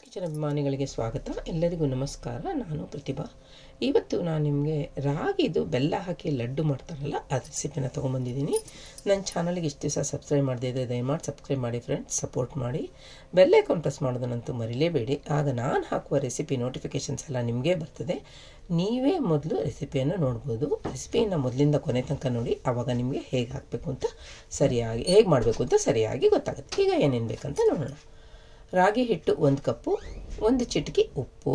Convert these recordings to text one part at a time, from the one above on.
Kitchen ಅಭಿಮಾನಿಗಳಿಗೆ ಸ್ವಾಗತ ಎಲ್ಲರಿಗೂ ನಮಸ್ಕಾರ ನಾನು ಪ್ರತಿಭಾ ಇವತ್ತು ನಾನು ನಿಮಗೆ ರಾಗಿದು ಬೆಲ್ಲ ಹಾಕಿ ಲಡ್ಡು ಮಾಡ್ತಾರಲ್ಲ ಆ ರೆಸಿಪಿನ ತೊಗೊಂಬಂದಿದ್ದೀನಿ ನನ್ನ ಚಾನಲ್ಗೆ ಇಷ್ಟು ದಿವಸ ಸಬ್ಸ್ಕ್ರೈಬ್ ಮಾಡದೇ ಇದ್ದರೆ ದಯಮಾಡಿ ಸಬ್ಸ್ಕ್ರೈಬ್ ಮಾಡಿ ಫ್ರೆಂಡ್ಸ್ ಸಪೋರ್ಟ್ ಮಾಡಿ ಬೆಲ್ಲ ಪ್ರೆಸ್ ಮಾಡೋದನ್ನಂತೂ ಮರಿಲೇಬೇಡಿ ಆಗ ನಾನು ಹಾಕುವ ರೆಸಿಪಿ ನೋಟಿಫಿಕೇಷನ್ಸ್ ಎಲ್ಲ ನಿಮಗೆ ಬರ್ತದೆ ನೀವೇ ಮೊದಲು ರೆಸಿಪಿಯನ್ನು ನೋಡ್ಬೋದು ರೆಸಿಪಿಯನ್ನು ಮೊದಲಿಂದ ಕೊನೆ ತನಕ ನೋಡಿ ಆವಾಗ ನಿಮಗೆ ಹೇಗೆ ಹಾಕಬೇಕು ಅಂತ ಸರಿಯಾಗಿ ಹೇಗೆ ಮಾಡಬೇಕು ಅಂತ ಸರಿಯಾಗಿ ಗೊತ್ತಾಗುತ್ತೆ ಈಗ ಏನೇನು ಬೇಕಂತ ನೋಡೋಣ ರಾಗಿ ಹಿಟ್ಟು ಒಂದು ಕಪ್ಪು ಒಂದು ಚಿಟಕಿ ಉಪ್ಪು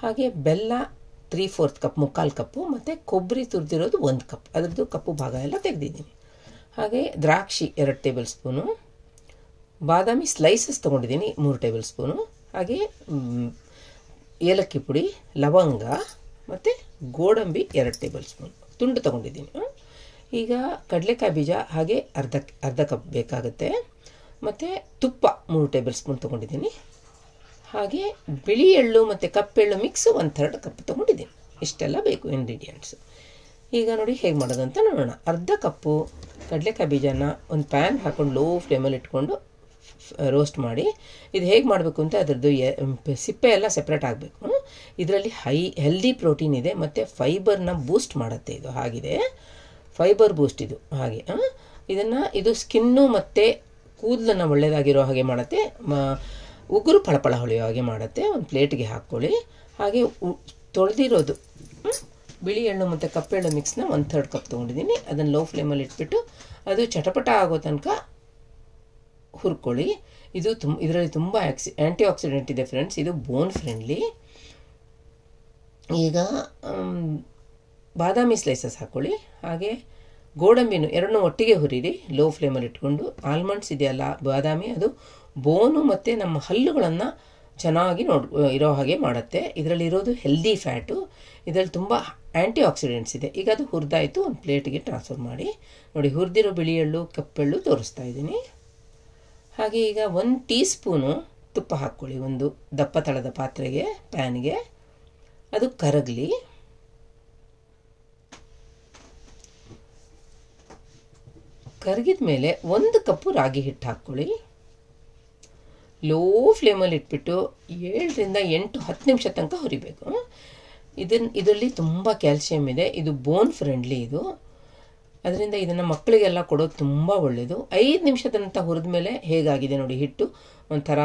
ಹಾಗೆ ಬೆಲ್ಲ ತ್ರೀ ಫೋರ್ತ್ ಕಪ್ ಮುಕ್ಕಾಲು ಕಪ್ಪು ಮತ್ತು ಕೊಬ್ಬರಿ ತುರಿದಿರೋದು ಒಂದು ಕಪ್ ಅದರದ್ದು ಕಪ್ಪು ಭಾಗ ಎಲ್ಲ ತೆಗೆದಿದ್ದೀನಿ ಹಾಗೆ ದ್ರಾಕ್ಷಿ ಎರಡು ಟೇಬಲ್ ಸ್ಪೂನು ಬಾದಾಮಿ ಸ್ಲೈಸಸ್ ತೊಗೊಂಡಿದ್ದೀನಿ ಮೂರು ಟೇಬಲ್ ಸ್ಪೂನು ಹಾಗೆ ಏಲಕ್ಕಿ ಪುಡಿ ಲವಂಗ ಮತ್ತು ಗೋಡಂಬಿ ಎರಡು ಟೇಬಲ್ ಸ್ಪೂನು ತುಂಡು ತೊಗೊಂಡಿದ್ದೀನಿ ಈಗ ಕಡಲೆಕಾಯಿ ಬೀಜ ಹಾಗೆ ಅರ್ಧ ಅರ್ಧ ಕಪ್ ಬೇಕಾಗುತ್ತೆ ಮತ್ತು ತುಪ್ಪ ಮೂರು ಟೇಬಲ್ ಸ್ಪೂನ್ ತೊಗೊಂಡಿದ್ದೀನಿ ಹಾಗೆ ಬಿಳಿ ಎಳ್ಳು ಮತ್ತು ಕಪ್ಪೆಳ್ಳು ಮಿಕ್ಸ್ ಒನ್ ಥರ್ಡ್ ಕಪ್ ತೊಗೊಂಡಿದ್ದೀನಿ ಇಷ್ಟೆಲ್ಲ ಬೇಕು ಇಂಗ್ರೀಡಿಯೆಂಟ್ಸು ಈಗ ನೋಡಿ ಹೇಗೆ ಮಾಡೋದು ಅಂತ ನೋಡೋಣ ಅರ್ಧ ಕಪ್ಪು ಕಡಲೆಕಾಯಿ ಬೀಜನ ಒಂದು ಪ್ಯಾನ್ ಹಾಕ್ಕೊಂಡು ಲೋ ಫ್ಲೇಮಲ್ಲಿ ಇಟ್ಕೊಂಡು ರೋಸ್ಟ್ ಮಾಡಿ ಇದು ಹೇಗೆ ಮಾಡಬೇಕು ಅಂತ ಅದರದ್ದು ಸಿಪ್ಪೆ ಎಲ್ಲ ಸೆಪ್ರೇಟ್ ಆಗಬೇಕು ಇದರಲ್ಲಿ ಹೈ ಹೆಲ್ದಿ ಪ್ರೋಟೀನ್ ಇದೆ ಮತ್ತು ಫೈಬರ್ನ ಬೂಸ್ಟ್ ಮಾಡುತ್ತೆ ಇದು ಹಾಗಿದೆ ಫೈಬರ್ ಬೂಸ್ಟ್ ಇದು ಹಾಗೆ ಇದನ್ನು ಇದು ಸ್ಕಿನ್ನು ಮತ್ತು ಕೂದಲನ್ನು ಒಳ್ಳೆಯದಾಗಿರೋ ಹಾಗೆ ಮಾಡುತ್ತೆ ಉಗುರು ಪಳಪಳ ಹೊಳೆಯೋ ಹಾಗೆ ಮಾಡುತ್ತೆ ಒಂದು ಪ್ಲೇಟ್ಗೆ ಹಾಕ್ಕೊಳ್ಳಿ ಹಾಗೆ ತೊಳೆದಿರೋದು ಬಿಳಿ ಎಣ್ಣು ಮತ್ತು ಎಣ್ಣು ಮಿಕ್ಸ್ನ ಒಂದು ಥರ್ಡ್ ಕಪ್ ತೊಗೊಂಡಿದ್ದೀನಿ ಅದನ್ನು ಲೋ ಫ್ಲೇಮಲ್ಲಿ ಇಟ್ಬಿಟ್ಟು ಅದು ಚಟಪಟ ಆಗೋ ತನಕ ಹುರ್ಕೊಳ್ಳಿ ಇದು ತುಂಬ ಇದರಲ್ಲಿ ತುಂಬ ಆಕ್ಸಿ ಆ್ಯಂಟಿ ಆಕ್ಸಿಡೆಂಟ್ ಇದೆ ಫ್ರೆಂಡ್ಸ್ ಇದು ಬೋನ್ ಫ್ರೆಂಡ್ಲಿ ಈಗ ಬಾದಾಮಿ ಸ್ಲೈಸಸ್ ಹಾಕ್ಕೊಳ್ಳಿ ಹಾಗೆ ಗೋಡಂಬಿನು ಎರಡನ್ನೂ ಒಟ್ಟಿಗೆ ಹುರಿರಿ ಲೋ ಫ್ಲೇಮಲ್ಲಿ ಇಟ್ಕೊಂಡು ಆಲ್ಮಂಡ್ಸ್ ಇದೆಯಲ್ಲ ಬಾದಾಮಿ ಅದು ಬೋನು ಮತ್ತು ನಮ್ಮ ಹಲ್ಲುಗಳನ್ನು ಚೆನ್ನಾಗಿ ನೋಡ್ ಇರೋ ಹಾಗೆ ಮಾಡುತ್ತೆ ಇದರಲ್ಲಿ ಇರೋದು ಹೆಲ್ದಿ ಫ್ಯಾಟು ಇದರಲ್ಲಿ ತುಂಬ ಆ್ಯಂಟಿ ಆಕ್ಸಿಡೆಂಟ್ಸ್ ಇದೆ ಈಗ ಅದು ಹುರಿದಾಯಿತು ಒಂದು ಪ್ಲೇಟಿಗೆ ಟ್ರಾನ್ಸ್ಫರ್ ಮಾಡಿ ನೋಡಿ ಹುರಿದಿರೋ ಬಿಳಿ ಎಳ್ಳು ಕಪ್ಪೆಳ್ಳು ತೋರಿಸ್ತಾ ಇದ್ದೀನಿ ಹಾಗೆ ಈಗ ಒಂದು ಟೀ ಸ್ಪೂನು ತುಪ್ಪ ಹಾಕ್ಕೊಳ್ಳಿ ಒಂದು ದಪ್ಪ ತಳದ ಪಾತ್ರೆಗೆ ಪ್ಯಾನ್ಗೆ ಅದು ಕರಗಲಿ ಕರಗಿದ ಮೇಲೆ ಒಂದು ಕಪ್ಪು ರಾಗಿ ಹಿಟ್ಟು ಹಾಕ್ಕೊಳ್ಳಿ ಲೋ ಫ್ಲೇಮಲ್ಲಿ ಇಟ್ಬಿಟ್ಟು ಏಳರಿಂದ ಎಂಟು ಹತ್ತು ನಿಮಿಷ ತನಕ ಹುರಿಬೇಕು ಇದನ್ನ ಇದರಲ್ಲಿ ತುಂಬ ಕ್ಯಾಲ್ಸಿಯಂ ಇದೆ ಇದು ಬೋನ್ ಫ್ರೆಂಡ್ಲಿ ಇದು ಅದರಿಂದ ಇದನ್ನು ಮಕ್ಕಳಿಗೆಲ್ಲ ಕೊಡೋದು ತುಂಬ ಒಳ್ಳೆಯದು ಐದು ನಿಮಿಷದಂತ ಹುರಿದ ಮೇಲೆ ಹೇಗಾಗಿದೆ ನೋಡಿ ಹಿಟ್ಟು ಒಂಥರ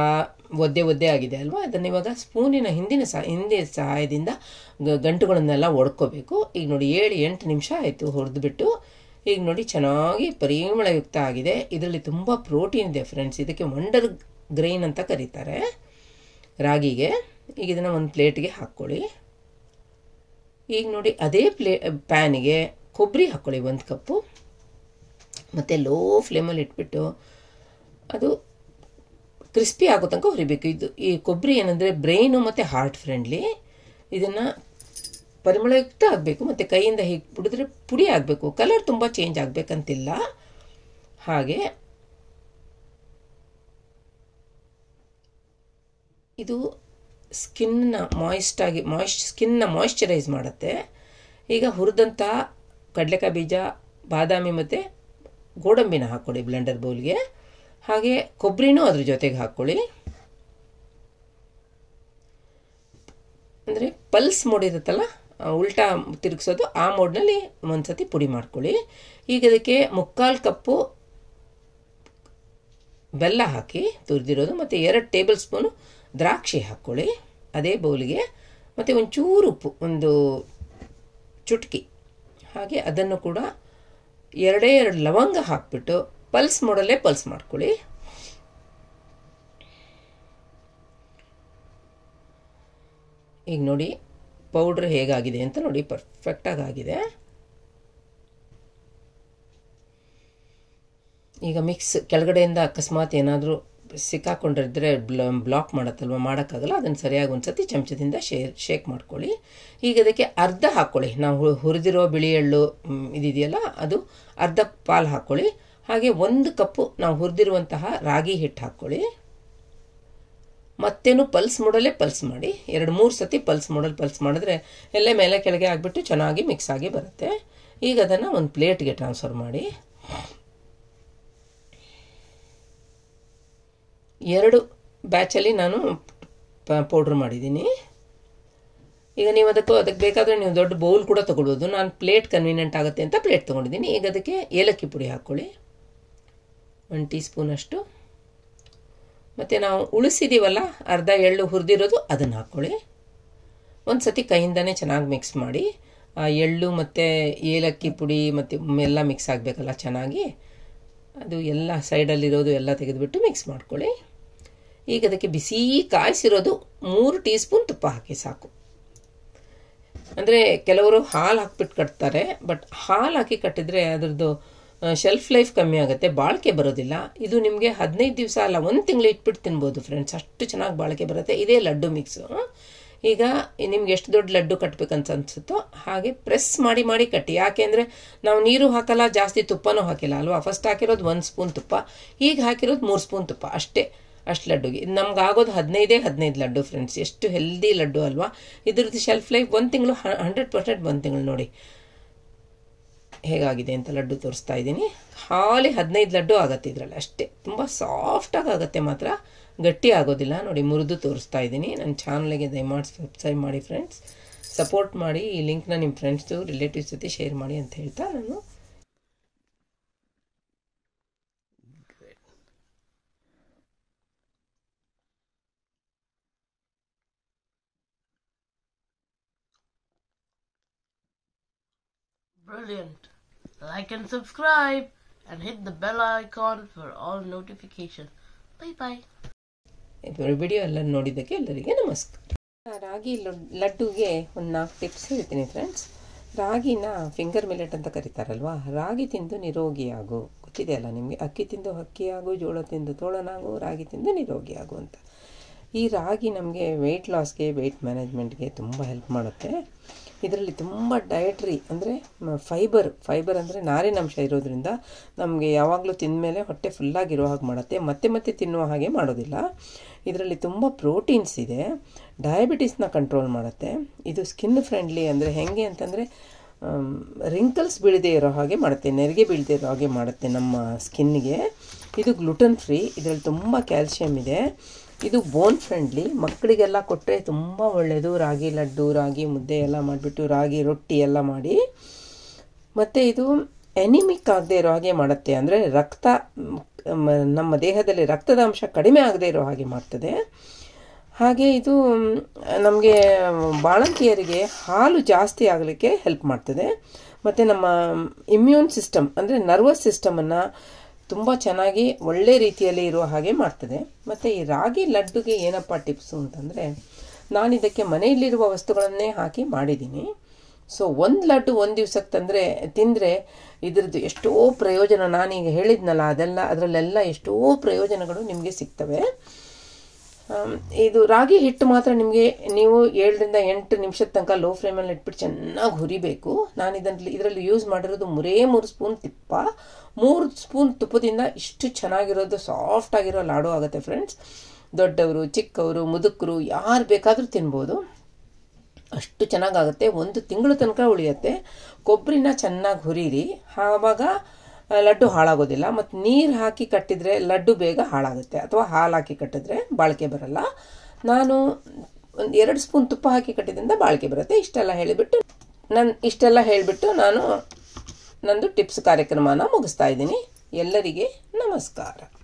ಒದ್ದೆ ಒದ್ದೆ ಆಗಿದೆ ಅಲ್ವಾ ಅದನ್ನು ಇವಾಗ ಸ್ಪೂನಿನ ಹಿಂದಿನ ಸಹ ಹಿಂದಿನ ಸಹಾಯದಿಂದ ಗಂಟುಗಳನ್ನೆಲ್ಲ ಒಡ್ಕೋಬೇಕು ಈಗ ನೋಡಿ ಏಳು ಎಂಟು ನಿಮಿಷ ಆಯಿತು ಹುರಿದ್ಬಿಟ್ಟು ಈಗ ನೋಡಿ ಚೆನ್ನಾಗಿ ಪರಿಮಳಯುಕ್ತ ಆಗಿದೆ ಇದರಲ್ಲಿ ತುಂಬ ಪ್ರೋಟೀನ್ ಇದೆ ಫ್ರೆಂಡ್ಸ್ ಇದಕ್ಕೆ ವಂಡರ್ ಗ್ರೈನ್ ಅಂತ ಕರೀತಾರೆ ರಾಗಿಗೆ ಈಗ ಇದನ್ನು ಒಂದು ಪ್ಲೇಟ್ಗೆ ಹಾಕ್ಕೊಳ್ಳಿ ಈಗ ನೋಡಿ ಅದೇ ಪ್ಲೇ ಪ್ಯಾನಿಗೆ ಕೊಬ್ಬರಿ ಹಾಕ್ಕೊಳ್ಳಿ ಒಂದು ಕಪ್ಪು ಮತ್ತು ಲೋ ಫ್ಲೇಮಲ್ಲಿ ಇಟ್ಬಿಟ್ಟು ಅದು ಕ್ರಿಸ್ಪಿ ಆಗೋ ತನಕ ಹುರಿಬೇಕು ಇದು ಈ ಕೊಬ್ಬರಿ ಏನಂದರೆ ಬ್ರೈನು ಮತ್ತು ಹಾರ್ಟ್ ಫ್ರೆಂಡ್ಲಿ ಇದನ್ನು ಪರಿಮಳಯುಕ್ತ ಆಗಬೇಕು ಮತ್ತು ಕೈಯಿಂದ ಹೇಗೆ ಬಿಡಿದ್ರೆ ಪುಡಿ ಆಗಬೇಕು ಕಲರ್ ತುಂಬ ಚೇಂಜ್ ಆಗಬೇಕಂತಿಲ್ಲ ಹಾಗೆ ಇದು ಸ್ಕಿನ್ನ ಮಾಯಿಸ್ಟಾಗಿ ಮಾಯಿಶ್ ಸ್ಕಿನ್ನ ಮಾಯಿಶ್ಚರೈಸ್ ಮಾಡುತ್ತೆ ಈಗ ಹುರಿದಂಥ ಕಡಲೆಕಾಯಿ ಬೀಜ ಬಾದಾಮಿ ಮತ್ತು ಗೋಡಂಬಿನ ಹಾಕ್ಕೊಳ್ಳಿ ಬ್ಲೆಂಡರ್ ಬೌಲ್ಗೆ ಹಾಗೆ ಕೊಬ್ಬರಿನೂ ಅದ್ರ ಜೊತೆಗೆ ಹಾಕ್ಕೊಳ್ಳಿ ಅಂದರೆ ಪಲ್ಸ್ ಮೂಡಿರುತ್ತಲ್ಲ ಉಲ್ಟಾ ತಿರುಗಿಸೋದು ಆ ಮೋಡ್ನಲ್ಲಿ ಒಂದ್ಸತಿ ಪುಡಿ ಮಾಡ್ಕೊಳ್ಳಿ ಈಗ ಅದಕ್ಕೆ ಮುಕ್ಕಾಲು ಕಪ್ಪು ಬೆಲ್ಲ ಹಾಕಿ ತುರಿದಿರೋದು ಮತ್ತು ಎರಡು ಟೇಬಲ್ ಸ್ಪೂನು ದ್ರಾಕ್ಷಿ ಹಾಕ್ಕೊಳ್ಳಿ ಅದೇ ಬೌಲಿಗೆ ಮತ್ತು ಒಂಚೂರು ಉಪ್ಪು ಒಂದು ಚುಟ್ಕಿ ಹಾಗೆ ಅದನ್ನು ಕೂಡ ಎರಡೇ ಎರಡು ಲವಂಗ ಹಾಕ್ಬಿಟ್ಟು ಪಲ್ಸ್ ಮಾಡಲ್ಲೇ ಪಲ್ಸ್ ಮಾಡ್ಕೊಳ್ಳಿ ಈಗ ನೋಡಿ ಪೌಡ್ರ್ ಹೇಗಾಗಿದೆ ಅಂತ ನೋಡಿ ಪರ್ಫೆಕ್ಟಾಗಿ ಆಗಿದೆ ಈಗ ಮಿಕ್ಸ್ ಕೆಳಗಡೆಯಿಂದ ಅಕಸ್ಮಾತ್ ಏನಾದರೂ ಸಿಕ್ಕಾಕೊಂಡಿದ್ರೆ ಬ್ಲ ಬ್ಲಾಕ್ ಮಾಡತ್ತಲ್ವ ಮಾಡೋಕ್ಕಾಗಲ್ಲ ಅದನ್ನು ಸರಿಯಾಗಿ ಒಂದು ಸತಿ ಚಮಚದಿಂದ ಶೇ ಶೇಕ್ ಮಾಡ್ಕೊಳ್ಳಿ ಈಗ ಅದಕ್ಕೆ ಅರ್ಧ ಹಾಕ್ಕೊಳ್ಳಿ ನಾವು ಹುರಿದಿರೋ ಬಿಳಿ ಎಳ್ಳು ಇದಿದೆಯಲ್ಲ ಅದು ಅರ್ಧ ಪಾಲು ಹಾಕ್ಕೊಳ್ಳಿ ಹಾಗೆ ಒಂದು ಕಪ್ಪು ನಾವು ಹುರಿದಿರುವಂತಹ ರಾಗಿ ಹಿಟ್ಟು ಹಾಕ್ಕೊಳ್ಳಿ ಮತ್ತೇನು ಪಲ್ಸ್ ಮಾಡಲ್ಲೇ ಪಲ್ಸ್ ಮಾಡಿ ಎರಡು ಮೂರು ಸತಿ ಪಲ್ಸ್ ಮೋಡಲ್ ಪಲ್ಸ್ ಮಾಡಿದ್ರೆ ಎಲ್ಲೇ ಮೇಲೆ ಕೆಳಗೆ ಆಗಿಬಿಟ್ಟು ಚೆನ್ನಾಗಿ ಮಿಕ್ಸ್ ಆಗಿ ಬರುತ್ತೆ ಈಗ ಅದನ್ನು ಒಂದು ಪ್ಲೇಟ್ಗೆ ಟ್ರಾನ್ಸ್ಫರ್ ಮಾಡಿ ಎರಡು ಬ್ಯಾಚಲ್ಲಿ ನಾನು ಪೌಡ್ರ್ ಮಾಡಿದ್ದೀನಿ ಈಗ ನೀವು ಅದಕ್ಕೂ ಅದಕ್ಕೆ ಬೇಕಾದರೆ ನೀವು ದೊಡ್ಡ ಬೌಲ್ ಕೂಡ ತೊಗೊಳ್ಬೋದು ನಾನು ಪ್ಲೇಟ್ ಕನ್ವೀನಿಯಂಟ್ ಆಗುತ್ತೆ ಅಂತ ಪ್ಲೇಟ್ ತೊಗೊಂಡಿದ್ದೀನಿ ಈಗ ಅದಕ್ಕೆ ಏಲಕ್ಕಿ ಪುಡಿ ಹಾಕ್ಕೊಳ್ಳಿ ಒಂದು ಟೀ ಸ್ಪೂನಷ್ಟು ಮತ್ತು ನಾವು ಉಳಿಸಿದ್ದೀವಲ್ಲ ಅರ್ಧ ಎಳ್ಳು ಹುರಿದಿರೋದು ಅದನ್ನು ಹಾಕ್ಕೊಳ್ಳಿ ಒಂದು ಸತಿ ಕೈಯಿಂದನೇ ಚೆನ್ನಾಗಿ ಮಿಕ್ಸ್ ಮಾಡಿ ಆ ಎಳ್ಳು ಮತ್ತು ಏಲಕ್ಕಿ ಪುಡಿ ಮತ್ತು ಎಲ್ಲ ಮಿಕ್ಸ್ ಆಗಬೇಕಲ್ಲ ಚೆನ್ನಾಗಿ ಅದು ಎಲ್ಲ ಸೈಡಲ್ಲಿರೋದು ಎಲ್ಲ ತೆಗೆದುಬಿಟ್ಟು ಮಿಕ್ಸ್ ಮಾಡ್ಕೊಳ್ಳಿ ಈಗ ಅದಕ್ಕೆ ಬಿಸಿ ಕಾಯಿಸಿರೋದು ಮೂರು ಟೀ ಸ್ಪೂನ್ ತುಪ್ಪ ಹಾಕಿ ಸಾಕು ಅಂದರೆ ಕೆಲವರು ಹಾಲು ಹಾಕ್ಬಿಟ್ಟು ಕಟ್ತಾರೆ ಬಟ್ ಹಾಲು ಹಾಕಿ ಕಟ್ಟಿದರೆ ಅದರದ್ದು ಶೆಲ್ಫ್ ಲೈಫ್ ಕಮ್ಮಿ ಆಗುತ್ತೆ ಬಾಳಿಕೆ ಬರೋದಿಲ್ಲ ಇದು ನಿಮಗೆ ಹದಿನೈದು ದಿವಸ ಅಲ್ಲ ಒಂದು ತಿಂಗಳು ಇಟ್ಬಿಟ್ಟು ತಿನ್ಬೋದು ಫ್ರೆಂಡ್ಸ್ ಅಷ್ಟು ಚೆನ್ನಾಗಿ ಬಾಳಿಕೆ ಬರುತ್ತೆ ಇದೇ ಲಡ್ಡು ಮಿಕ್ಸು ಈಗ ನಿಮ್ಗೆ ಎಷ್ಟು ದೊಡ್ಡ ಲಡ್ಡು ಕಟ್ಬೇಕಂತ ಅನ್ಸುತ್ತೋ ಹಾಗೆ ಪ್ರೆಸ್ ಮಾಡಿ ಮಾಡಿ ಕಟ್ಟಿ ಯಾಕೆಂದ್ರೆ ನಾವು ನೀರು ಹಾಕಲ್ಲ ಜಾಸ್ತಿ ತುಪ್ಪನೂ ಹಾಕಿಲ್ಲ ಅಲ್ವಾ ಫಸ್ಟ್ ಹಾಕಿರೋದು ಒಂದು ಸ್ಪೂನ್ ತುಪ್ಪ ಈಗ ಹಾಕಿರೋದು ಮೂರು ಸ್ಪೂನ್ ತುಪ್ಪ ಅಷ್ಟೇ ಅಷ್ಟು ಲಡ್ಡುಗೆ ಇದು ನಮ್ಗೆ ಆಗೋದು ಹದಿನೈದೇ ಹದಿನೈದು ಲಡ್ಡು ಫ್ರೆಂಡ್ಸ್ ಎಷ್ಟು ಹೆಲ್ದಿ ಲಡ್ಡು ಅಲ್ವಾ ಇದ್ರದ್ದು ಶೆಲ್ಫ್ ಲೈಫ್ ಒಂದು ತಿಂಗಳು ಹಂಡ್ರೆಡ್ ಪರ್ಸೆಂಟ್ ಒಂದು ತಿಂಗಳು ನೋಡಿ ಹೇಗಾಗಿದೆ ಅಂತ ಲಡ್ಡು ತೋರಿಸ್ತಾ ಇದ್ದೀನಿ ಹಾಲಿ ಹದಿನೈದು ಲಡ್ಡು ಆಗತ್ತೆ ಇದರಲ್ಲಿ ಅಷ್ಟೇ ತುಂಬ ಸಾಫ್ಟಾಗಿ ಆಗುತ್ತೆ ಮಾತ್ರ ಗಟ್ಟಿ ಆಗೋದಿಲ್ಲ ನೋಡಿ ಮುರಿದು ತೋರಿಸ್ತಾ ಇದ್ದೀನಿ ನನ್ನ ಚಾನಲ್ಗೆ ದಯಮಾಡಿ ಸಬ್ಸ್ಕ್ರೈಬ್ ಮಾಡಿ ಫ್ರೆಂಡ್ಸ್ ಸಪೋರ್ಟ್ ಮಾಡಿ ಈ ಲಿಂಕ್ನ ನಿಮ್ಮ ಫ್ರೆಂಡ್ಸು ರಿಲೇಟಿವ್ಸ್ ಜೊತೆ ಶೇರ್ ಮಾಡಿ ಅಂತ ಹೇಳ್ತಾ ನಾನು Brilliant. Like and subscribe and hit the bell icon for all notifications. Bye bye. ಇಬ್ಬರು ವಿಡಿಯೋ ಎಲ್ಲ ನೋಡಿದ್ದಕ್ಕೆ ಎಲ್ಲರಿಗೆ ನಮಸ್ಕಾರ ರಾಗಿ ಲಡ್ಡುಗೆ ಒಂದು ನಾಲ್ಕು ಟಿಪ್ಸ್ ಹೇಳ್ತೀನಿ ಫ್ರೆಂಡ್ಸ್ ರಾಗಿನ ಫಿಂಗರ್ ಮಿಲೆಟ್ ಅಂತ ಕರೀತಾರಲ್ವಾ ರಾಗಿ ತಿಂದು ನಿರೋಗಿಯಾಗು ಗೊತ್ತಿದೆಯಲ್ಲ ನಿಮಗೆ ಅಕ್ಕಿ ತಿಂದು ಅಕ್ಕಿಯಾಗು ಜೋಳ ತಿಂದು ತೋಳನಾಗು ರಾಗಿ ತಿಂದು ನಿರೋಗಿಯಾಗು ಅಂತ ಈ ರಾಗಿ ನಮಗೆ ವೆಯ್ಟ್ ಲಾಸ್ಗೆ ವೆಯ್ಟ್ ಮ್ಯಾನೇಜ್ಮೆಂಟ್ಗೆ ತುಂಬ ಹೆಲ್ಪ್ ಮಾಡುತ್ತೆ ಇದರಲ್ಲಿ ತುಂಬ ಡಯಟ್ರಿ ಅಂದರೆ ಫೈಬರ್ ಫೈಬರ್ ಅಂದರೆ ಅಂಶ ಇರೋದ್ರಿಂದ ನಮಗೆ ಯಾವಾಗಲೂ ತಿಂದಮೇಲೆ ಹೊಟ್ಟೆ ಫುಲ್ಲಾಗಿರೋ ಹಾಗೆ ಮಾಡುತ್ತೆ ಮತ್ತೆ ಮತ್ತೆ ತಿನ್ನುವ ಹಾಗೆ ಮಾಡೋದಿಲ್ಲ ಇದರಲ್ಲಿ ತುಂಬ ಪ್ರೋಟೀನ್ಸ್ ಇದೆ ಡಯಾಬಿಟೀಸ್ನ ಕಂಟ್ರೋಲ್ ಮಾಡುತ್ತೆ ಇದು ಸ್ಕಿನ್ ಫ್ರೆಂಡ್ಲಿ ಅಂದರೆ ಹೇಗೆ ಅಂತಂದರೆ ರಿಂಕಲ್ಸ್ ಬೀಳದೇ ಇರೋ ಹಾಗೆ ಮಾಡುತ್ತೆ ನೆರಿಗೆ ಬೀಳದೇ ಇರೋ ಹಾಗೆ ಮಾಡುತ್ತೆ ನಮ್ಮ ಸ್ಕಿನ್ಗೆ ಇದು ಗ್ಲುಟನ್ ಫ್ರೀ ಇದರಲ್ಲಿ ತುಂಬ ಕ್ಯಾಲ್ಸಿಯಂ ಇದೆ ಇದು ಬೋನ್ ಫ್ರೆಂಡ್ಲಿ ಮಕ್ಕಳಿಗೆಲ್ಲ ಕೊಟ್ಟರೆ ತುಂಬ ಒಳ್ಳೆಯದು ರಾಗಿ ಲಡ್ಡು ರಾಗಿ ಮುದ್ದೆ ಎಲ್ಲ ಮಾಡಿಬಿಟ್ಟು ರಾಗಿ ರೊಟ್ಟಿ ಎಲ್ಲ ಮಾಡಿ ಮತ್ತು ಇದು ಎನಿಮಿಕ್ ಆಗದೆ ಇರೋ ಹಾಗೆ ಮಾಡುತ್ತೆ ಅಂದರೆ ರಕ್ತ ನಮ್ಮ ದೇಹದಲ್ಲಿ ರಕ್ತದ ಅಂಶ ಕಡಿಮೆ ಆಗದೆ ಇರೋ ಹಾಗೆ ಮಾಡ್ತದೆ ಹಾಗೆ ಇದು ನಮಗೆ ಬಾಣಂತಿಯರಿಗೆ ಹಾಲು ಜಾಸ್ತಿ ಆಗಲಿಕ್ಕೆ ಹೆಲ್ಪ್ ಮಾಡ್ತದೆ ಮತ್ತು ನಮ್ಮ ಇಮ್ಯೂನ್ ಸಿಸ್ಟಮ್ ಅಂದರೆ ನರ್ವಸ್ ಸಿಸ್ಟಮನ್ನು ತುಂಬ ಚೆನ್ನಾಗಿ ಒಳ್ಳೆ ರೀತಿಯಲ್ಲಿ ಇರುವ ಹಾಗೆ ಮಾಡ್ತದೆ ಮತ್ತು ಈ ರಾಗಿ ಲಡ್ಡುಗೆ ಏನಪ್ಪ ಟಿಪ್ಸು ಅಂತಂದರೆ ನಾನಿದಕ್ಕೆ ಮನೆಯಲ್ಲಿರುವ ವಸ್ತುಗಳನ್ನೇ ಹಾಕಿ ಮಾಡಿದ್ದೀನಿ ಸೊ ಒಂದು ಲಡ್ಡು ಒಂದು ದಿವ್ಸಕ್ಕೆ ತಂದರೆ ತಿಂದರೆ ಇದರದ್ದು ಎಷ್ಟೋ ಪ್ರಯೋಜನ ನಾನೀಗ ಹೇಳಿದ್ನಲ್ಲ ಅದೆಲ್ಲ ಅದರಲ್ಲೆಲ್ಲ ಎಷ್ಟೋ ಪ್ರಯೋಜನಗಳು ನಿಮಗೆ ಸಿಗ್ತವೆ ಇದು ರಾಗಿ ಹಿಟ್ಟು ಮಾತ್ರ ನಿಮಗೆ ನೀವು ಏಳರಿಂದ ಎಂಟು ನಿಮಿಷದ ತನಕ ಲೋ ಫ್ಲೇಮಲ್ಲಿ ಇಟ್ಬಿಟ್ಟು ಚೆನ್ನಾಗಿ ಹುರಿಬೇಕು ನಾನು ಇದನ್ನು ಇದರಲ್ಲಿ ಯೂಸ್ ಮಾಡಿರೋದು ಮೂರೇ ಮೂರು ಸ್ಪೂನ್ ತಿಪ್ಪ ಮೂರು ಸ್ಪೂನ್ ತುಪ್ಪದಿಂದ ಇಷ್ಟು ಚೆನ್ನಾಗಿರೋದು ಸಾಫ್ಟ್ ಆಗಿರೋ ಲಾಡು ಆಗುತ್ತೆ ಫ್ರೆಂಡ್ಸ್ ದೊಡ್ಡವರು ಚಿಕ್ಕವರು ಮುದುಕರು ಯಾರು ಬೇಕಾದರೂ ತಿನ್ಬೋದು ಅಷ್ಟು ಚೆನ್ನಾಗಾಗುತ್ತೆ ಒಂದು ತಿಂಗಳು ತನಕ ಉಳಿಯುತ್ತೆ ಕೊಬ್ಬರಿನ ಚೆನ್ನಾಗಿ ಹುರಿರಿ ಆವಾಗ ಲಡ್ಡು ಹಾಳಾಗೋದಿಲ್ಲ ಮತ್ತು ನೀರು ಹಾಕಿ ಕಟ್ಟಿದರೆ ಲಡ್ಡು ಬೇಗ ಹಾಳಾಗುತ್ತೆ ಅಥವಾ ಹಾಲು ಹಾಕಿ ಕಟ್ಟಿದ್ರೆ ಬಾಳಿಕೆ ಬರಲ್ಲ ನಾನು ಒಂದು ಎರಡು ಸ್ಪೂನ್ ತುಪ್ಪ ಹಾಕಿ ಕಟ್ಟಿದ್ರಿಂದ ಬಾಳಿಕೆ ಬರುತ್ತೆ ಇಷ್ಟೆಲ್ಲ ಹೇಳಿಬಿಟ್ಟು ನನ್ನ ಇಷ್ಟೆಲ್ಲ ಹೇಳಿಬಿಟ್ಟು ನಾನು ನಂದು ಟಿಪ್ಸ್ ಕಾರ್ಯಕ್ರಮನ ಮುಗಿಸ್ತಾ ಇದ್ದೀನಿ ಎಲ್ಲರಿಗೆ ನಮಸ್ಕಾರ